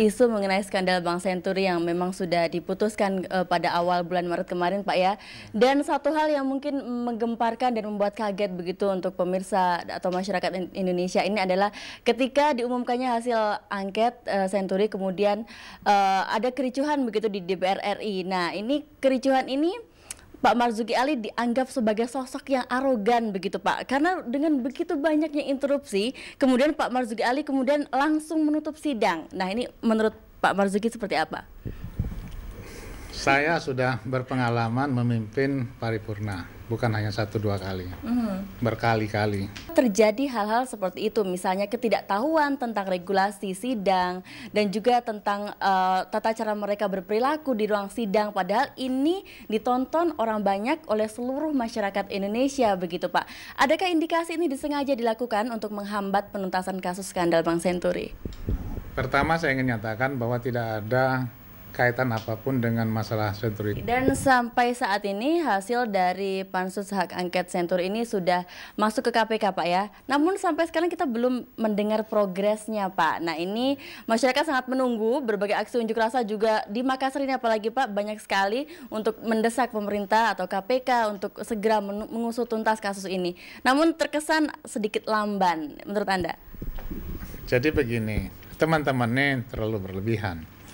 isu mengenai skandal Bank Senturi yang memang sudah diputuskan uh, pada awal bulan Maret kemarin Pak ya. Dan satu hal yang mungkin menggemparkan dan membuat kaget begitu untuk pemirsa atau masyarakat Indonesia ini adalah ketika diumumkannya hasil angket uh, Senturi kemudian uh, ada kericuhan begitu di DPR RI. Nah, ini kericuhan ini Pak Marzuki Ali dianggap sebagai sosok yang arogan begitu Pak karena dengan begitu banyaknya interupsi kemudian Pak Marzuki Ali kemudian langsung menutup sidang nah ini menurut Pak Marzuki seperti apa? Saya sudah berpengalaman memimpin paripurna, bukan hanya satu dua kali, mm. berkali-kali. Terjadi hal-hal seperti itu, misalnya ketidaktahuan tentang regulasi sidang dan juga tentang uh, tata cara mereka berperilaku di ruang sidang. Padahal ini ditonton orang banyak oleh seluruh masyarakat Indonesia, begitu Pak. Adakah indikasi ini disengaja dilakukan untuk menghambat penuntasan kasus skandal Bank Senturi? Pertama saya ingin nyatakan bahwa tidak ada kaitan apapun dengan masalah senturi. Dan sampai saat ini hasil dari pansus hak angket senturi ini sudah masuk ke KPK Pak ya. Namun sampai sekarang kita belum mendengar progresnya Pak. Nah ini masyarakat sangat menunggu berbagai aksi unjuk rasa juga di Makassar ini apalagi Pak banyak sekali untuk mendesak pemerintah atau KPK untuk segera mengusut tuntas kasus ini. Namun terkesan sedikit lamban menurut Anda. Jadi begini, teman-teman ini terlalu berlebihan